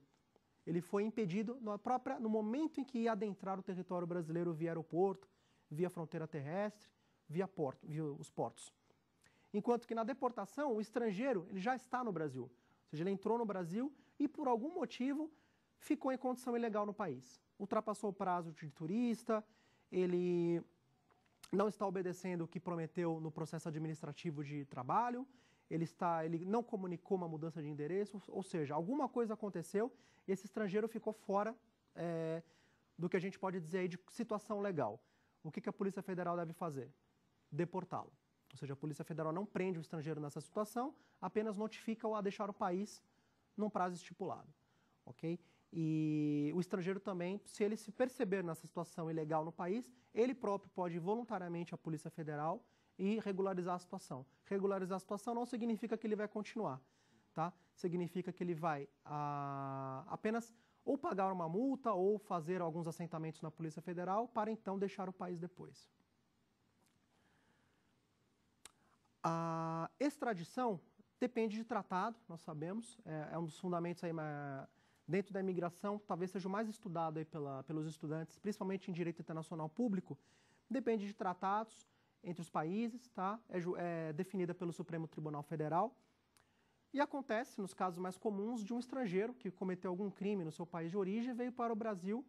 ele foi impedido na própria, no momento em que ia adentrar o território brasileiro via aeroporto, via fronteira terrestre, via, porto, via os portos. Enquanto que na deportação, o estrangeiro ele já está no Brasil, ou seja, ele entrou no Brasil e por algum motivo ficou em condição ilegal no país. Ultrapassou o prazo de turista, ele não está obedecendo o que prometeu no processo administrativo de trabalho, ele, está, ele não comunicou uma mudança de endereço, ou seja, alguma coisa aconteceu e esse estrangeiro ficou fora é, do que a gente pode dizer aí de situação legal. O que, que a Polícia Federal deve fazer? Deportá-lo. Ou seja, a Polícia Federal não prende o estrangeiro nessa situação, apenas notifica-o a deixar o país num prazo estipulado. Ok? E o estrangeiro também, se ele se perceber nessa situação ilegal no país, ele próprio pode ir voluntariamente à Polícia Federal e regularizar a situação. Regularizar a situação não significa que ele vai continuar, tá? Significa que ele vai ah, apenas ou pagar uma multa ou fazer alguns assentamentos na Polícia Federal para então deixar o país depois. A extradição depende de tratado, nós sabemos, é, é um dos fundamentos aí, eh, dentro da imigração, talvez seja o mais estudado aí pela, pelos estudantes, principalmente em direito internacional público, depende de tratados, entre os países, tá? é, é definida pelo Supremo Tribunal Federal e acontece, nos casos mais comuns, de um estrangeiro que cometeu algum crime no seu país de origem, veio para o Brasil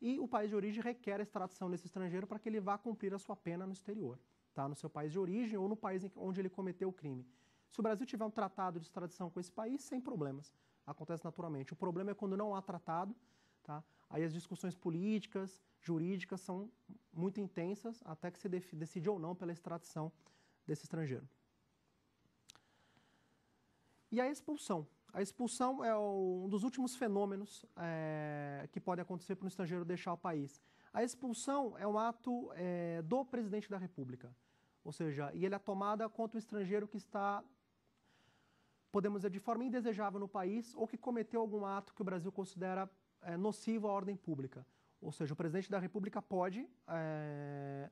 e o país de origem requer a extradição desse estrangeiro para que ele vá cumprir a sua pena no exterior, tá? no seu país de origem ou no país onde ele cometeu o crime. Se o Brasil tiver um tratado de extradição com esse país, sem problemas, acontece naturalmente. O problema é quando não há tratado, tá? aí as discussões políticas, jurídicas são muito intensas até que se decide ou não pela extradição desse estrangeiro. E a expulsão. A expulsão é um dos últimos fenômenos é, que pode acontecer para um estrangeiro deixar o país. A expulsão é um ato é, do presidente da República, ou seja, e ele é tomada contra o estrangeiro que está, podemos dizer, de forma indesejável no país ou que cometeu algum ato que o Brasil considera é, nocivo à ordem pública. Ou seja, o presidente da República pode é,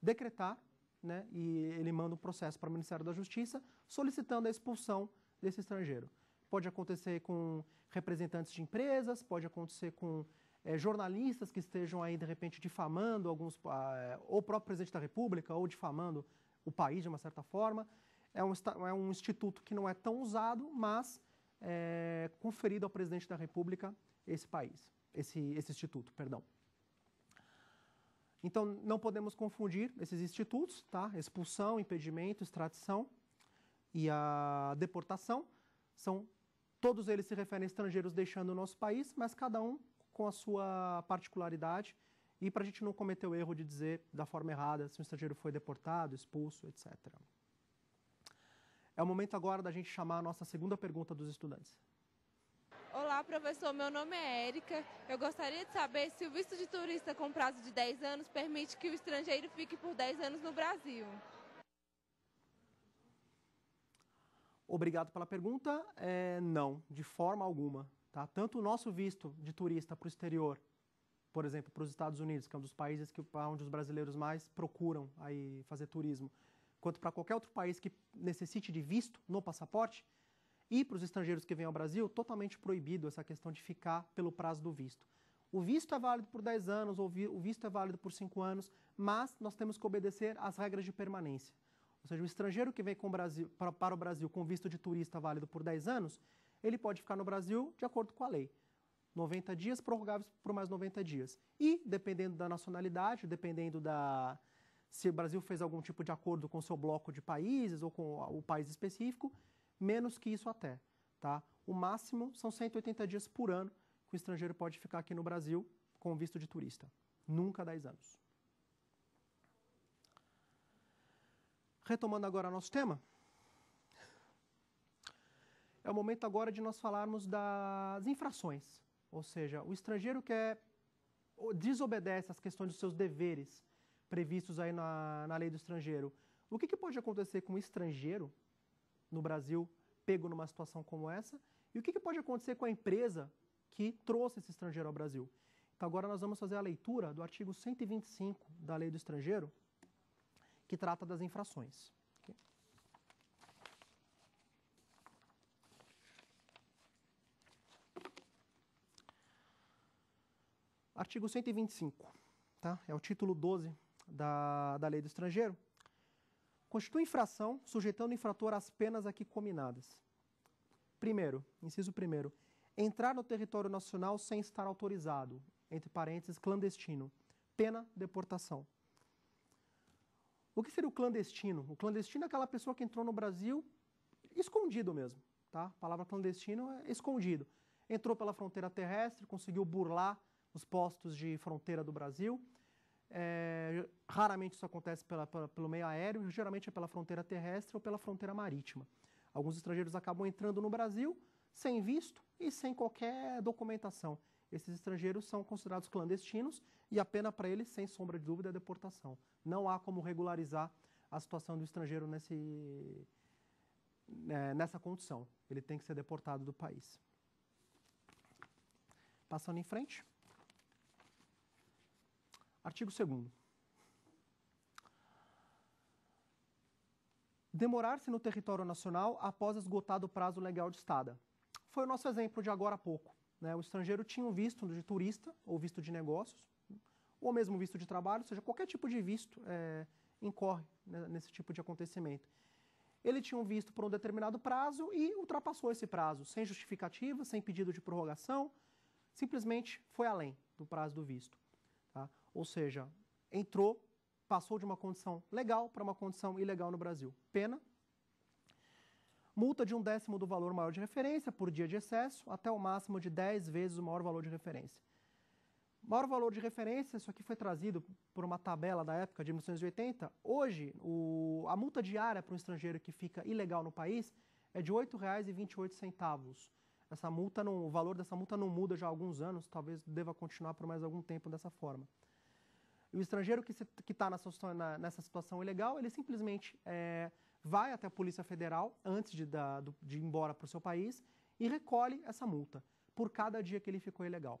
decretar, né, e ele manda um processo para o Ministério da Justiça solicitando a expulsão desse estrangeiro. Pode acontecer com representantes de empresas, pode acontecer com é, jornalistas que estejam aí, de repente, difamando alguns, é, ou o próprio presidente da República, ou difamando o país de uma certa forma. É um, é um instituto que não é tão usado, mas é conferido ao presidente da República esse país esse, esse instituto, perdão. Então, não podemos confundir esses institutos, tá? Expulsão, impedimento, extradição e a deportação. São todos eles se referem a estrangeiros deixando o nosso país, mas cada um com a sua particularidade e para a gente não cometer o erro de dizer da forma errada se um estrangeiro foi deportado, expulso, etc. É o momento agora da gente chamar a nossa segunda pergunta dos estudantes. Olá, professor. Meu nome é Érica. Eu gostaria de saber se o visto de turista com prazo de 10 anos permite que o estrangeiro fique por 10 anos no Brasil. Obrigado pela pergunta. É, não, de forma alguma. Tá? Tanto o nosso visto de turista para o exterior, por exemplo, para os Estados Unidos, que é um dos países que, onde os brasileiros mais procuram aí fazer turismo, quanto para qualquer outro país que necessite de visto no passaporte, e para os estrangeiros que vêm ao Brasil, totalmente proibido essa questão de ficar pelo prazo do visto. O visto é válido por 10 anos, ou o visto é válido por 5 anos, mas nós temos que obedecer às regras de permanência. Ou seja, o estrangeiro que vem Brasil, para o Brasil com visto de turista válido por 10 anos, ele pode ficar no Brasil de acordo com a lei. 90 dias, prorrogáveis por mais 90 dias. E, dependendo da nacionalidade, dependendo da. se o Brasil fez algum tipo de acordo com o seu bloco de países ou com o país específico, menos que isso até. Tá? O máximo são 180 dias por ano que o estrangeiro pode ficar aqui no Brasil com visto de turista. Nunca 10 anos. Retomando agora nosso tema, é o momento agora de nós falarmos das infrações, ou seja, o estrangeiro que é, desobedece às questões dos seus deveres previstos aí na, na lei do estrangeiro. O que, que pode acontecer com o estrangeiro no Brasil pego numa situação como essa? E o que, que pode acontecer com a empresa que trouxe esse estrangeiro ao Brasil? Então, agora nós vamos fazer a leitura do artigo 125 da Lei do Estrangeiro, que trata das infrações. Artigo 125, tá? É o título 12 da, da Lei do Estrangeiro constitui infração, sujeitando o infrator às penas aqui combinadas. Primeiro, inciso primeiro, entrar no território nacional sem estar autorizado, entre parênteses, clandestino. Pena, deportação. O que seria o clandestino? O clandestino é aquela pessoa que entrou no Brasil escondido mesmo, tá? A palavra clandestino é escondido. Entrou pela fronteira terrestre, conseguiu burlar os postos de fronteira do Brasil, é, raramente isso acontece pela, pela, pelo meio aéreo, geralmente é pela fronteira terrestre ou pela fronteira marítima. Alguns estrangeiros acabam entrando no Brasil sem visto e sem qualquer documentação. Esses estrangeiros são considerados clandestinos e a pena para eles, sem sombra de dúvida, é deportação. Não há como regularizar a situação do estrangeiro nesse, né, nessa condição. Ele tem que ser deportado do país. Passando em frente. Artigo 2. Demorar-se no território nacional após esgotado o prazo legal de estada. Foi o nosso exemplo de agora há pouco. Né? O estrangeiro tinha um visto de turista ou visto de negócios, ou mesmo visto de trabalho, ou seja, qualquer tipo de visto é, incorre né, nesse tipo de acontecimento. Ele tinha um visto por um determinado prazo e ultrapassou esse prazo, sem justificativa, sem pedido de prorrogação, simplesmente foi além do prazo do visto. Ou seja, entrou, passou de uma condição legal para uma condição ilegal no Brasil. Pena. Multa de um décimo do valor maior de referência por dia de excesso, até o máximo de 10 vezes o maior valor de referência. Maior valor de referência, isso aqui foi trazido por uma tabela da época de 1980. Hoje, o, a multa diária para um estrangeiro que fica ilegal no país é de R$ 8,28. Essa multa não, o valor dessa multa não muda já há alguns anos, talvez deva continuar por mais algum tempo dessa forma. E o estrangeiro que está nessa situação ilegal, ele simplesmente é, vai até a Polícia Federal antes de, da, do, de ir embora para o seu país e recolhe essa multa por cada dia que ele ficou ilegal.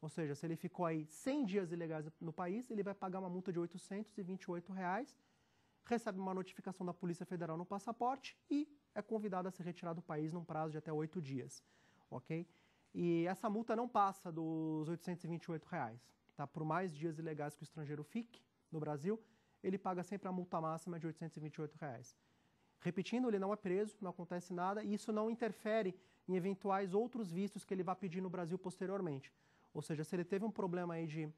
Ou seja, se ele ficou aí 100 dias ilegais no país, ele vai pagar uma multa de R$ 828, reais, recebe uma notificação da Polícia Federal no passaporte e é convidado a se retirar do país num prazo de até oito dias, ok? E essa multa não passa dos R$ 828. Reais. Tá? Por mais dias ilegais que o estrangeiro fique no Brasil, ele paga sempre a multa máxima de R$ 828. Reais. Repetindo, ele não é preso, não acontece nada, e isso não interfere em eventuais outros vistos que ele vá pedir no Brasil posteriormente. Ou seja, se ele teve um problema aí de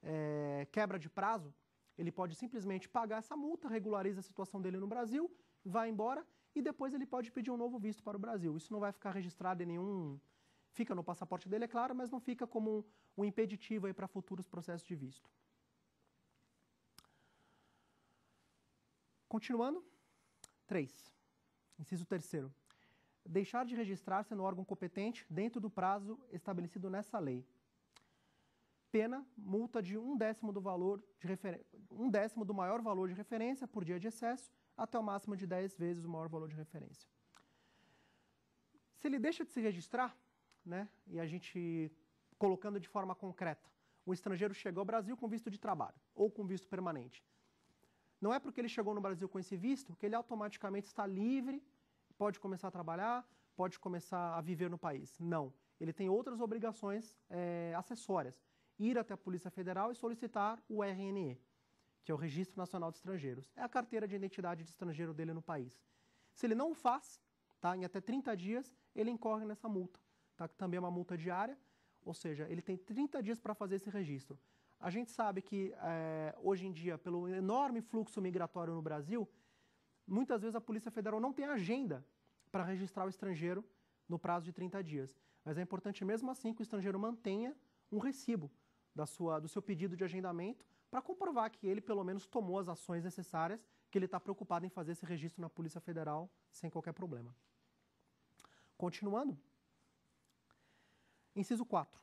é, quebra de prazo, ele pode simplesmente pagar essa multa, regulariza a situação dele no Brasil, vai embora e depois ele pode pedir um novo visto para o Brasil. Isso não vai ficar registrado em nenhum. Fica no passaporte dele, é claro, mas não fica como um impeditivo aí para futuros processos de visto. Continuando, 3. Inciso 3 deixar de registrar-se no órgão competente dentro do prazo estabelecido nessa lei. Pena, multa de um décimo do valor de um décimo do maior valor de referência por dia de excesso, até o máximo de 10 vezes o maior valor de referência. Se ele deixa de se registrar, né, e a gente colocando de forma concreta. Um estrangeiro chega ao Brasil com visto de trabalho ou com visto permanente. Não é porque ele chegou no Brasil com esse visto que ele automaticamente está livre, pode começar a trabalhar, pode começar a viver no país. Não. Ele tem outras obrigações é, acessórias. Ir até a Polícia Federal e solicitar o RNE, que é o Registro Nacional de Estrangeiros. É a carteira de identidade de estrangeiro dele no país. Se ele não faz, tá, em até 30 dias, ele incorre nessa multa, tá, que também é uma multa diária, ou seja, ele tem 30 dias para fazer esse registro. A gente sabe que é, hoje em dia, pelo enorme fluxo migratório no Brasil, muitas vezes a Polícia Federal não tem agenda para registrar o estrangeiro no prazo de 30 dias. Mas é importante mesmo assim que o estrangeiro mantenha um recibo da sua, do seu pedido de agendamento para comprovar que ele pelo menos tomou as ações necessárias, que ele está preocupado em fazer esse registro na Polícia Federal sem qualquer problema. Continuando, Inciso 4.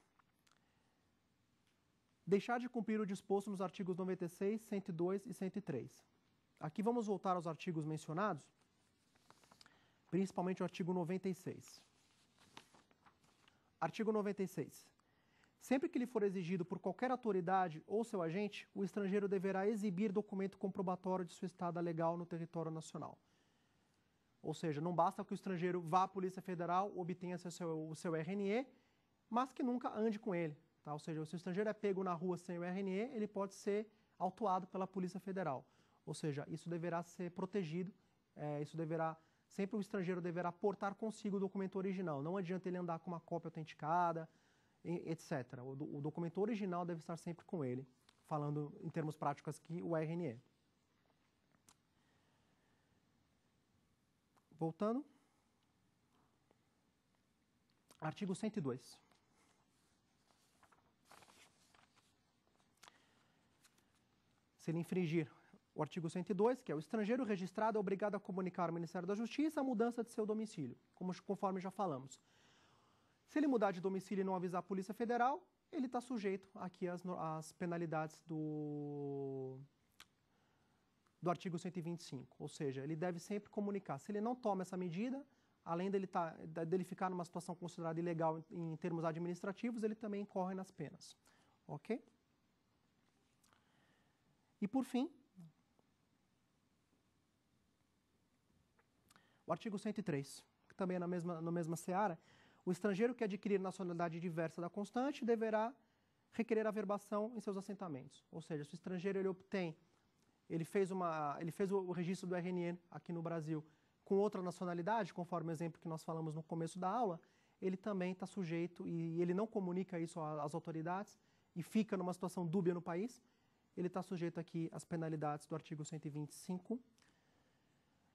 Deixar de cumprir o disposto nos artigos 96, 102 e 103. Aqui vamos voltar aos artigos mencionados, principalmente o artigo 96. Artigo 96. Sempre que lhe for exigido por qualquer autoridade ou seu agente, o estrangeiro deverá exibir documento comprobatório de sua estada legal no território nacional. Ou seja, não basta que o estrangeiro vá à Polícia Federal, obtenha seu, seu, o seu RNE mas que nunca ande com ele. Tá? Ou seja, se o estrangeiro é pego na rua sem o RNE, ele pode ser autuado pela Polícia Federal. Ou seja, isso deverá ser protegido, é, isso deverá sempre o estrangeiro deverá portar consigo o documento original. Não adianta ele andar com uma cópia autenticada, etc. O, do, o documento original deve estar sempre com ele, falando em termos práticos aqui, o RNE. Voltando. Artigo 102. Se ele infringir o artigo 102, que é o estrangeiro registrado é obrigado a comunicar ao Ministério da Justiça a mudança de seu domicílio, como, conforme já falamos. Se ele mudar de domicílio e não avisar a Polícia Federal, ele está sujeito aqui às, às penalidades do, do artigo 125. Ou seja, ele deve sempre comunicar. Se ele não toma essa medida, além dele, tá, dele ficar numa situação considerada ilegal em termos administrativos, ele também incorre nas penas. Ok? E por fim, o artigo 103, que também é na mesma, na mesma seara, o estrangeiro que adquirir nacionalidade diversa da constante deverá requerer averbação em seus assentamentos. Ou seja, se o estrangeiro ele obtém, ele fez, uma, ele fez o registro do RNN aqui no Brasil com outra nacionalidade, conforme o exemplo que nós falamos no começo da aula, ele também está sujeito e ele não comunica isso às autoridades e fica numa situação dúbia no país, ele está sujeito aqui às penalidades do artigo 125,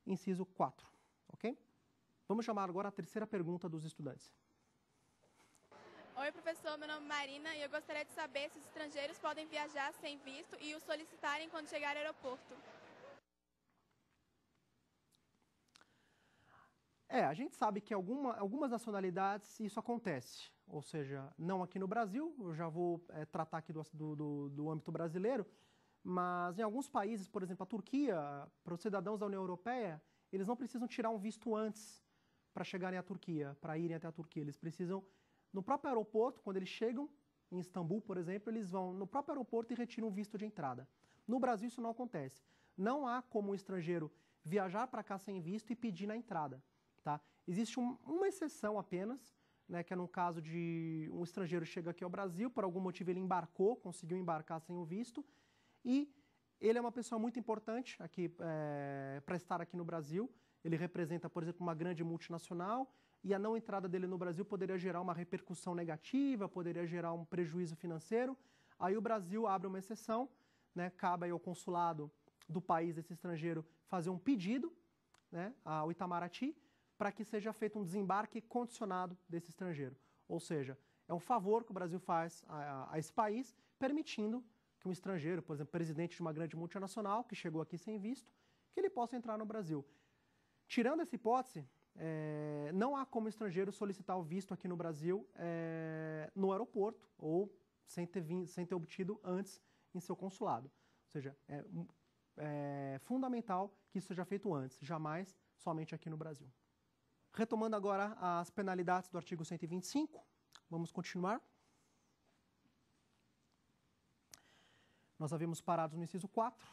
inciso 4, ok? Vamos chamar agora a terceira pergunta dos estudantes. Oi, professor. Meu nome é Marina e eu gostaria de saber se os estrangeiros podem viajar sem visto e o solicitarem quando chegar ao aeroporto. É, a gente sabe que alguma, algumas nacionalidades isso acontece ou seja, não aqui no Brasil, eu já vou é, tratar aqui do, do, do âmbito brasileiro, mas em alguns países, por exemplo, a Turquia, para os cidadãos da União Europeia, eles não precisam tirar um visto antes para chegarem à Turquia, para irem até a Turquia. Eles precisam, no próprio aeroporto, quando eles chegam, em Istambul, por exemplo, eles vão no próprio aeroporto e retiram um visto de entrada. No Brasil, isso não acontece. Não há como um estrangeiro viajar para cá sem visto e pedir na entrada. Tá? Existe um, uma exceção apenas, né, que é no caso de um estrangeiro chega aqui ao Brasil, por algum motivo ele embarcou, conseguiu embarcar sem o visto, e ele é uma pessoa muito importante aqui é, para estar aqui no Brasil. Ele representa, por exemplo, uma grande multinacional e a não entrada dele no Brasil poderia gerar uma repercussão negativa, poderia gerar um prejuízo financeiro. Aí o Brasil abre uma exceção, né, cabe ao consulado do país desse estrangeiro fazer um pedido né, ao Itamaraty para que seja feito um desembarque condicionado desse estrangeiro. Ou seja, é um favor que o Brasil faz a, a, esse país, permitindo que um estrangeiro, por exemplo, presidente de uma grande multinacional, que chegou aqui sem visto, que ele possa entrar no Brasil. Tirando essa hipótese, é, não há como estrangeiro solicitar o visto aqui no Brasil é, no aeroporto ou sem ter, vim, sem ter obtido antes em seu consulado. Ou seja, é, é fundamental que isso seja feito antes, jamais somente aqui no Brasil. Retomando agora as penalidades do artigo 125, vamos continuar. Nós havíamos parado no inciso 4.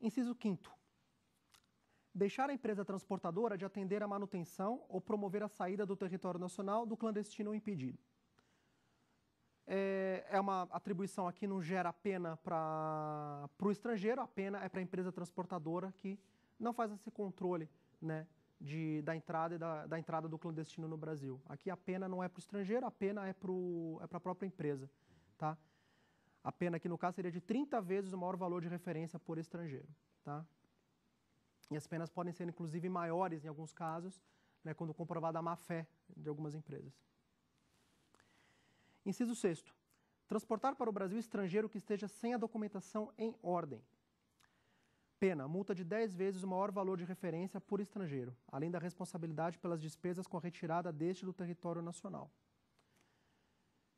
Inciso 5 deixar a empresa transportadora de atender a manutenção ou promover a saída do território nacional do clandestino impedido. É, é uma atribuição aqui, não gera pena para o estrangeiro, a pena é para a empresa transportadora que não faz esse controle né, de, da, entrada da, da, entrada do clandestino no Brasil. Aqui a pena não é para o estrangeiro, a pena é para é a própria empresa. Tá? A pena aqui no caso seria de 30 vezes o maior valor de referência por estrangeiro. Tá? E as penas podem ser inclusive maiores em alguns casos, né, quando comprovada a má-fé de algumas empresas. Inciso 6. Transportar para o Brasil estrangeiro que esteja sem a documentação em ordem. Pena, multa de 10 vezes o maior valor de referência por estrangeiro, além da responsabilidade pelas despesas com a retirada deste do território nacional.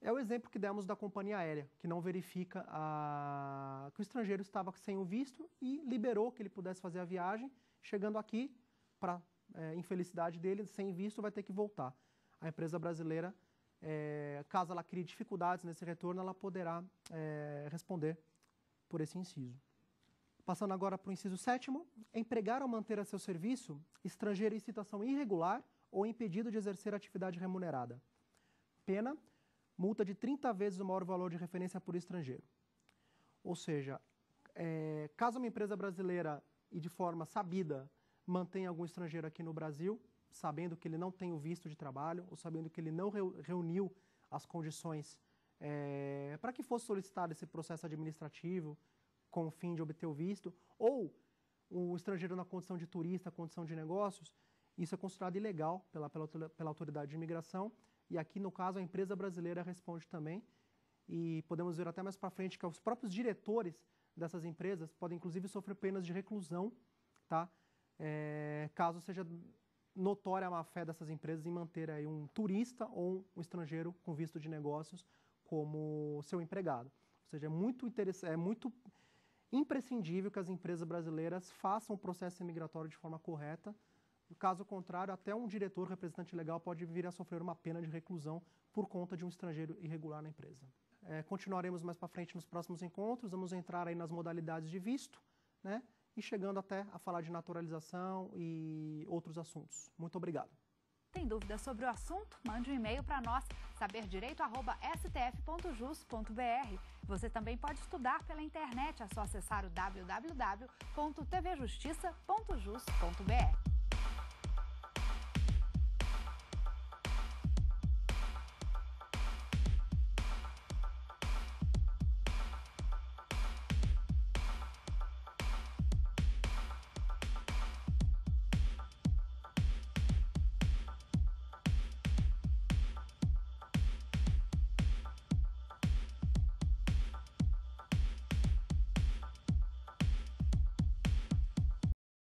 É o exemplo que demos da companhia aérea, que não verifica a... que o estrangeiro estava sem o visto e liberou que ele pudesse fazer a viagem. Chegando aqui, para é, infelicidade dele, sem visto, vai ter que voltar. A empresa brasileira, é, caso ela crie dificuldades nesse retorno, ela poderá é, responder por esse inciso. Passando agora para o inciso sétimo, empregar ou manter a seu serviço estrangeiro em situação irregular ou impedido de exercer atividade remunerada. Pena, multa de 30 vezes o maior valor de referência por estrangeiro. Ou seja, é, caso uma empresa brasileira e de forma sabida mantenha algum estrangeiro aqui no Brasil, sabendo que ele não tem o visto de trabalho ou sabendo que ele não reuniu as condições é, para que fosse solicitado esse processo administrativo com o fim de obter o visto, ou o estrangeiro na condição de turista, condição de negócios, isso é considerado ilegal pela, pela, pela autoridade de imigração. E aqui, no caso, a empresa brasileira responde também. E podemos ver até mais para frente que os próprios diretores dessas empresas podem, inclusive, sofrer penas de reclusão, tá? É, caso seja notória a má-fé dessas empresas em manter aí um turista ou um estrangeiro com visto de negócios como seu empregado. Ou seja, é muito, é muito imprescindível que as empresas brasileiras façam o processo imigratório de forma correta. Caso contrário, até um diretor representante legal pode vir a sofrer uma pena de reclusão por conta de um estrangeiro irregular na empresa. É, continuaremos mais para frente nos próximos encontros, vamos entrar aí nas modalidades de visto, né? E chegando até a falar de naturalização e outros assuntos. Muito obrigado. Tem dúvidas sobre o assunto? Mande um e-mail para nós, saberdireito.stf.jus.br. Você também pode estudar pela internet, é só acessar o www.tvjustiça.jus.br.